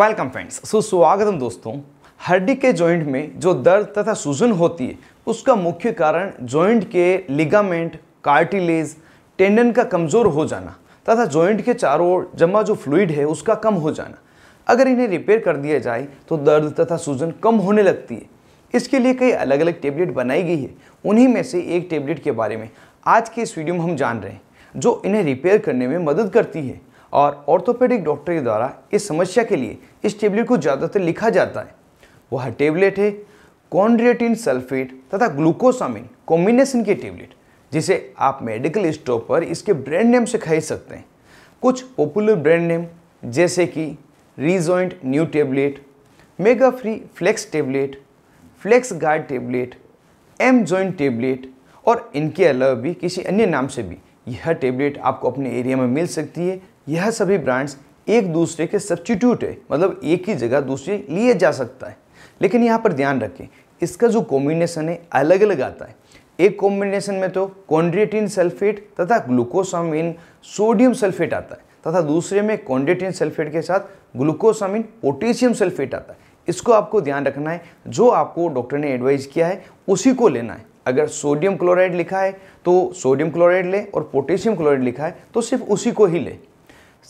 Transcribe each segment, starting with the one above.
welcome friends सुस्वागत दोस्तों हड्डी के जॉइंट में जो दर्द तथा सूजन होती है उसका मुख्य कारण जॉइंट के लिगामेंट कार्टिलेज टेंडन का कमज़ोर हो जाना तथा जॉइंट के चारों ओर जमा जो फ्लूड है उसका कम हो जाना अगर इन्हें रिपेयर कर दिया जाए तो दर्द तथा सूजन कम होने लगती है इसके लिए कई अलग अलग टेबलेट बनाई गई है उन्हीं में से एक टेबलेट के बारे में आज के इस वीडियो में हम जान रहे हैं जो इन्हें रिपेयर करने में मदद करती है और ऑर्थोपेडिक डॉक्टर के द्वारा इस समस्या के लिए इस टेबलेट को ज़्यादातर लिखा जाता है वह टेबलेट है कॉन्ड्रेटिन सल्फेट तथा ग्लूकोसामिन कॉम्बिनेशन के टेबलेट जिसे आप मेडिकल स्टोर पर इसके ब्रांड नेम से खरीद सकते हैं कुछ पॉपुलर ब्रांड नेम जैसे कि Rejoint new tablet mega free flex tablet flex guard tablet M joint tablet और इनके अलावा भी किसी अन्य नाम से भी यह टेबलेट आपको अपने एरिया में मिल सकती है यह सभी ब्रांड्स एक दूसरे के सब्सटीट्यूट है मतलब एक ही जगह दूसरे लिए जा सकता है लेकिन यहाँ पर ध्यान रखें इसका जो कॉम्बिनेशन है अलग अलग आता है एक कॉम्बिनेशन में तो कॉन्ड्रेटिन सल्फेट तथा ग्लूकोसामिन सोडियम सल्फेट आता है तथा दूसरे में कॉन्ड्रेटिन सल्फेट के साथ ग्लूकोसामिन पोटेशियम सल्फेट आता है इसको आपको ध्यान रखना है जो आपको डॉक्टर ने एडवाइज किया है उसी को लेना है अगर सोडियम क्लोराइड लिखा है तो सोडियम क्लोराइड ले और पोटेशियम क्लोराइड लिखा है तो सिर्फ उसी को ही ले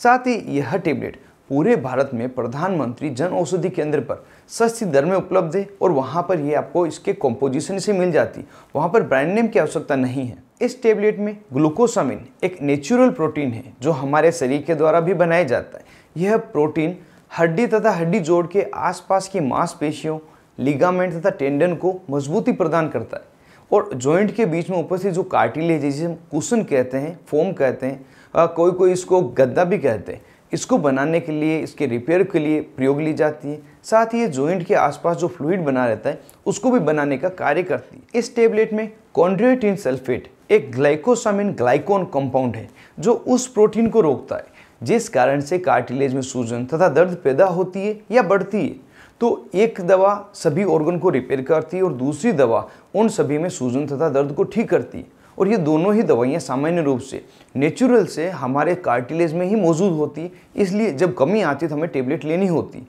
साथ ही यह टेबलेट पूरे भारत में प्रधानमंत्री जन औषधि केंद्र पर सस्ती दर में उपलब्ध है और वहाँ पर ये आपको इसके कॉम्पोजिशन से मिल जाती वहाँ पर ब्रांड नेम की आवश्यकता नहीं है इस टेबलेट में ग्लूकोसामिन एक नेचुरल प्रोटीन है जो हमारे शरीर के द्वारा भी बनाया जाता है यह प्रोटीन हड्डी तथा हड्डी जोड़ के आसपास की मांसपेशियों लिगामेंट तथा टेंडन को मजबूती प्रदान करता है और जॉइंट के बीच में उपस्थित जो कार्टिलेज जिसे हम कुशन कहते हैं फोम कहते हैं कोई कोई इसको गद्दा भी कहते हैं इसको बनाने के लिए इसके रिपेयर के लिए प्रयोग ली जाती है साथ ही ये जॉइंट के आसपास जो फ्लूड बना रहता है उसको भी बनाने का कार्य करती है इस टेबलेट में कॉन्ड्रेटिन सल्फेट एक ग्लाइकोसामिन ग्लाइकोन कंपाउंड है जो उस प्रोटीन को रोकता है जिस कारण से कार्टिलेज में सूजन तथा दर्द पैदा होती है या बढ़ती है तो एक दवा सभी ऑर्गन को रिपेयर करती है और दूसरी दवा उन सभी में सूजन तथा दर्द को ठीक करती है और ये दोनों ही दवाइयाँ सामान्य रूप से नेचुरल से हमारे कार्टिलेज में ही मौजूद होती इसलिए जब कमी आती तो हमें टेबलेट लेनी होती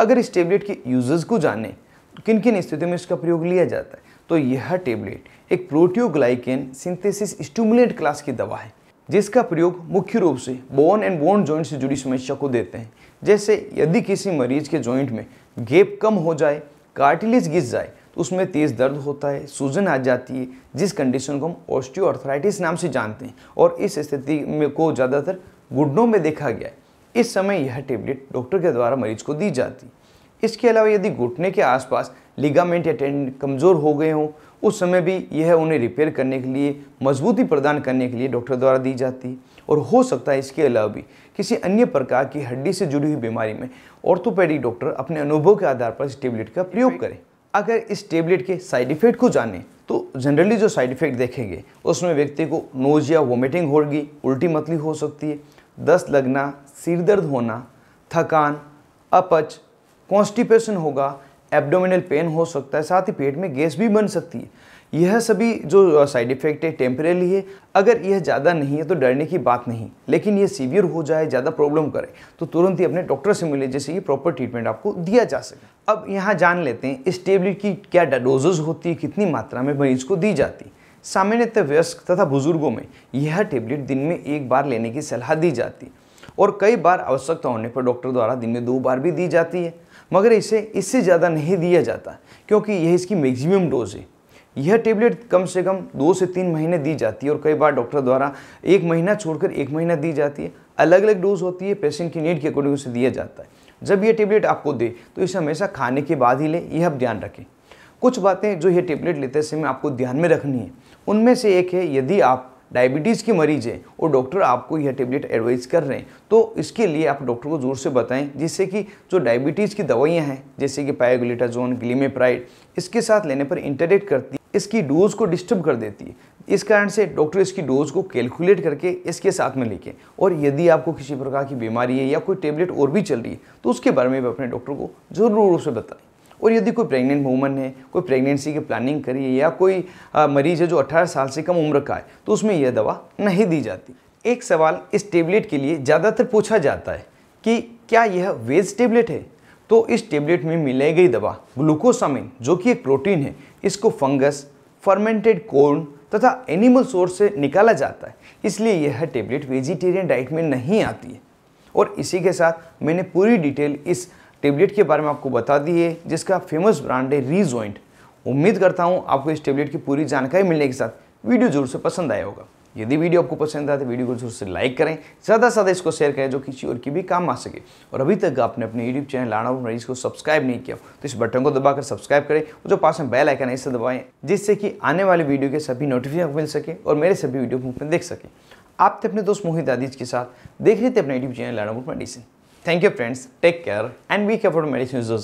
अगर इस टेबलेट के यूजर्स को जाने किन किन स्थितियों में इसका प्रयोग लिया जाता है तो यह टेबलेट एक प्रोटियोग्लाइकेन सिंथेसिस स्टूमुलेंट क्लास की दवा है जिसका प्रयोग मुख्य रूप से बोन एंड बोन जॉइंट से जुड़ी समस्या को देते हैं जैसे यदि किसी मरीज के जॉइंट में गेप कम हो जाए कार्टिलेज गिस जाए तो उसमें तेज़ दर्द होता है सूजन आ जाती है जिस कंडीशन को हम ऑस्टियोआर्थराइटिस नाम से जानते हैं और इस स्थिति में को ज़्यादातर गुड्डों में देखा गया है इस समय यह टेबलेट डॉक्टर के द्वारा मरीज को दी जाती इसके अलावा यदि घुटने के आसपास लिगामेंट या टेंड कमज़ोर हो गए हों उस समय भी यह उन्हें रिपेयर करने के लिए मजबूती प्रदान करने के लिए डॉक्टर द्वारा दी जाती और हो सकता है इसके अलावा भी किसी अन्य प्रकार की हड्डी से जुड़ी हुई बीमारी में ऑर्थोपेडिक डॉक्टर अपने अनुभव के आधार पर इस टेबलेट का प्रयोग करें अगर इस टेबलेट के साइड इफ़ेक्ट को जाने तो जनरली जो साइड इफ़ेक्ट देखेंगे उसमें व्यक्ति को नोज या वोमिटिंग होगी उल्टी मतली हो सकती है दस्त लगना सिर दर्द होना थकान अपच कॉन्स्टिपेशन होगा एब्डोमिनल पेन हो सकता है साथ ही पेट में गैस भी बन सकती है यह सभी जो साइड इफ़ेक्ट है टेम्परेली है अगर यह ज़्यादा नहीं है तो डरने की बात नहीं लेकिन यह सीवियर हो जाए ज़्यादा प्रॉब्लम करे तो तुरंत ही अपने डॉक्टर से मिले जैसे ये प्रॉपर ट्रीटमेंट आपको दिया जा सके अब यहाँ जान लेते हैं इस टेबलेट की क्या डोजेज होती है कितनी मात्रा में मरीज को दी जाती सामान्यतः वयस्क तथा बुजुर्गों में यह टेबलेट दिन में एक बार लेने की सलाह दी जाती है और कई बार आवश्यकता होने पर डॉक्टर द्वारा दिन में दो बार भी दी जाती है मगर इसे इससे ज़्यादा नहीं दिया जाता क्योंकि यह इसकी मैक्सिमम डोज है यह टेबलेट कम से कम दो से तीन महीने दी जाती है और कई बार डॉक्टर द्वारा एक महीना छोड़कर एक महीना दी जाती है अलग अलग डोज होती है पेशेंट की नीड के अकॉर्डिंग उसे दिया जाता है जब यह टेबलेट आपको दे तो इसे हमेशा खाने के बाद ही लें यह आप ध्यान रखें कुछ बातें जो यह टेबलेट लेते समय आपको ध्यान में रखनी है उनमें से एक है यदि आप डायबिटीज़ की मरीज हैं और डॉक्टर आपको यह टेबलेट एडवाइस कर रहे हैं तो इसके लिए आप डॉक्टर को ज़ोर से बताएं जिससे कि जो डायबिटीज़ की दवाइयाँ हैं जैसे कि पायोग्लिटाजोन ग्लीमेप्राइड इसके साथ लेने पर इंटरेक्ट करती इसकी डोज़ को डिस्टर्ब कर देती है इस कारण से डॉक्टर इसकी डोज़ को कैलकुलेट करके इसके साथ में लिखें और यदि आपको किसी प्रकार की बीमारी है या कोई टेबलेट और भी चल रही है तो उसके बारे में भी अपने डॉक्टर को ज़रूर उसे बताएं और यदि कोई प्रेग्नेंट वूमन है कोई प्रेगनेंसी की प्लानिंग करी है या कोई आ, मरीज है जो 18 साल से कम उम्र का है तो उसमें यह दवा नहीं दी जाती एक सवाल इस टेबलेट के लिए ज़्यादातर पूछा जाता है कि क्या यह वेज टेबलेट है तो इस टेबलेट में मिलाई गई दवा ग्लूकोसामिन जो कि एक प्रोटीन है इसको फंगस फर्मेंटेड कोर्न तथा एनिमल सोर्स से निकाला जाता है इसलिए यह टेबलेट वेजिटेरियन डाइट में नहीं आती है और इसी के साथ मैंने पूरी डिटेल इस टेबलेट के बारे में आपको बता दी है जिसका फेमस ब्रांड है रीजॉइंट उम्मीद करता हूँ आपको इस टेबलेट की पूरी जानकारी मिलने के साथ वीडियो जरूर से पसंद आया होगा यदि वीडियो आपको पसंद आए तो वीडियो को जरूर से लाइक करें ज़्यादा से ज़्यादा इसको शेयर करें जो किसी और की भी काम आ सके और अभी तक आपने अपने यूट्यूब चैनल लाना मरीज को सब्सक्राइब नहीं किया तो इस बटन को दबाकर सब्सक्राइब करें और जो पास में बेल आइकन है इसे दबाएं जिससे कि आने वाले वीडियो के सभी नोटिफिकेशन मिल सके और मेरे सभी वीडियो मुफ्त में देख सकें आप थे अपने दोस्त मोहित आदिज के साथ देख रहे थे अपने यूट्यूब चैनल लाना medicine thank you friends take care and we care for medicine